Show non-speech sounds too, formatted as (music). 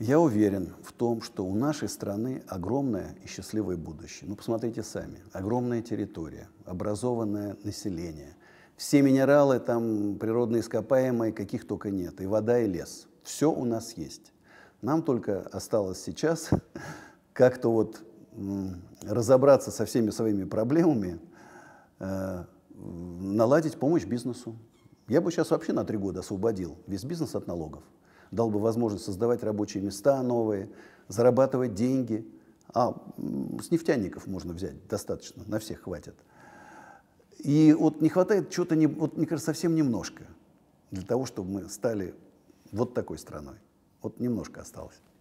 Я уверен в том, что у нашей страны огромное и счастливое будущее. Ну, посмотрите сами. Огромная территория, образованное население. Все минералы, там, природные ископаемые, каких только нет. И вода, и лес. Все у нас есть. Нам только осталось сейчас (laughs) как-то вот разобраться со всеми своими проблемами, э, наладить помощь бизнесу. Я бы сейчас вообще на три года освободил весь бизнес от налогов дал бы возможность создавать рабочие места новые, зарабатывать деньги. А с нефтяников можно взять достаточно, на всех хватит. И вот не хватает чего-то, не, вот, мне кажется, совсем немножко для того, чтобы мы стали вот такой страной. Вот немножко осталось.